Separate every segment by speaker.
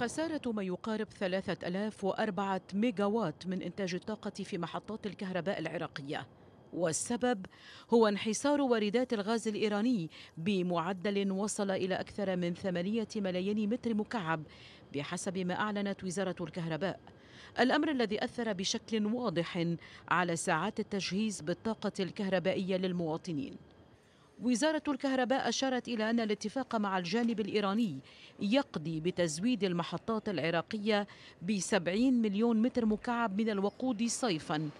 Speaker 1: خسارة ما يقارب 3004 ميجاوات من إنتاج الطاقة في محطات الكهرباء العراقية والسبب هو انحسار واردات الغاز الإيراني بمعدل وصل إلى أكثر من 8 ملايين متر مكعب بحسب ما أعلنت وزارة الكهرباء الأمر الذي أثر بشكل واضح على ساعات التجهيز بالطاقة الكهربائية للمواطنين وزارة الكهرباء أشارت إلى أن الاتفاق مع الجانب الإيراني يقضي بتزويد المحطات العراقية ب 70 مليون متر مكعب من الوقود صيفا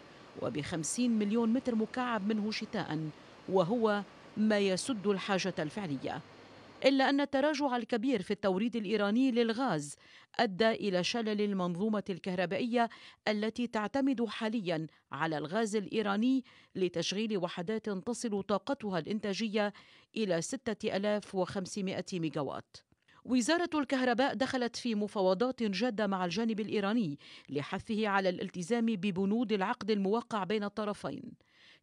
Speaker 1: وب 50 مليون متر مكعب منه شتاء وهو ما يسد الحاجة الفعلية إلا أن التراجع الكبير في التوريد الإيراني للغاز أدى إلى شلل المنظومة الكهربائية التي تعتمد حاليا على الغاز الإيراني لتشغيل وحدات تصل طاقتها الإنتاجية إلى 6500 ميجاوات وزارة الكهرباء دخلت في مفاوضات جادة مع الجانب الإيراني لحثه على الالتزام ببنود العقد الموقع بين الطرفين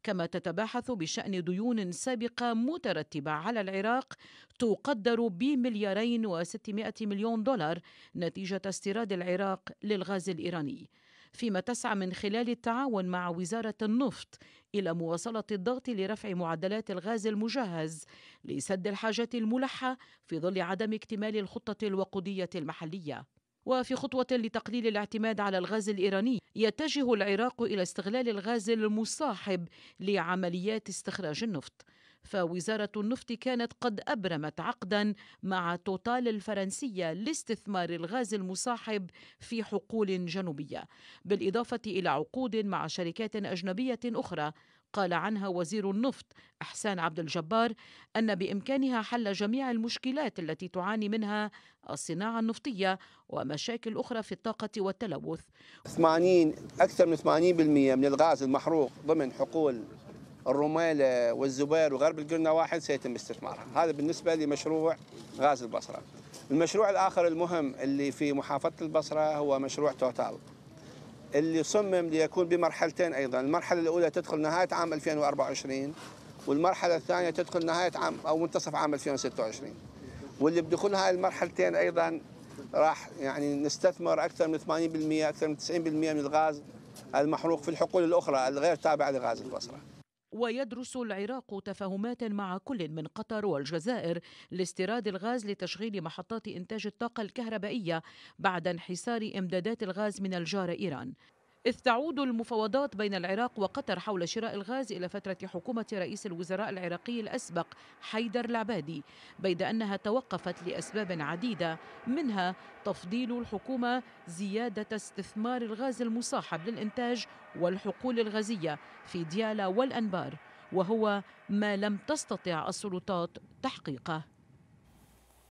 Speaker 1: كما تتباحث بشأن ديون سابقة مترتبة على العراق تقدر بمليارين وستمائة مليون دولار نتيجة استيراد العراق للغاز الإيراني فيما تسعى من خلال التعاون مع وزارة النفط إلى مواصلة الضغط لرفع معدلات الغاز المجهز لسد الحاجات الملحة في ظل عدم اكتمال الخطة الوقودية المحلية وفي خطوة لتقليل الاعتماد على الغاز الإيراني يتجه العراق إلى استغلال الغاز المصاحب لعمليات استخراج النفط فوزارة النفط كانت قد أبرمت عقدا مع توتال الفرنسية لاستثمار الغاز المصاحب في حقول جنوبية بالإضافة إلى عقود مع شركات أجنبية أخرى قال عنها وزير النفط احسان عبد الجبار ان بامكانها حل جميع المشكلات التي تعاني منها الصناعه النفطيه ومشاكل اخرى في الطاقه والتلوث
Speaker 2: 80 اكثر من 80% من الغاز المحروق ضمن حقول الرميلة والزبير وغرب القرنة واحد سيتم استثمارها هذا بالنسبة لمشروع غاز البصرة المشروع الآخر المهم اللي في محافظة البصرة هو مشروع توتال اللي صمم ليكون بمرحلتين ايضا، المرحله الاولى تدخل نهايه عام 2024 والمرحله الثانيه تدخل نهايه عام او منتصف عام 2026. واللي بدخول هاي المرحلتين ايضا راح يعني نستثمر اكثر من 80% اكثر من 90% من الغاز المحروق في الحقول الاخرى الغير تابعه لغاز البصره.
Speaker 1: ويدرس العراق تفاهمات مع كل من قطر والجزائر لاستيراد الغاز لتشغيل محطات إنتاج الطاقة الكهربائية بعد انحسار إمدادات الغاز من الجار إيران إذ تعود المفاوضات بين العراق وقطر حول شراء الغاز إلى فترة حكومة رئيس الوزراء العراقي الأسبق حيدر العبادي بيد أنها توقفت لأسباب عديدة منها تفضيل الحكومة زيادة استثمار الغاز المصاحب للإنتاج والحقول الغازية في ديالا والأنبار وهو ما لم تستطع السلطات تحقيقه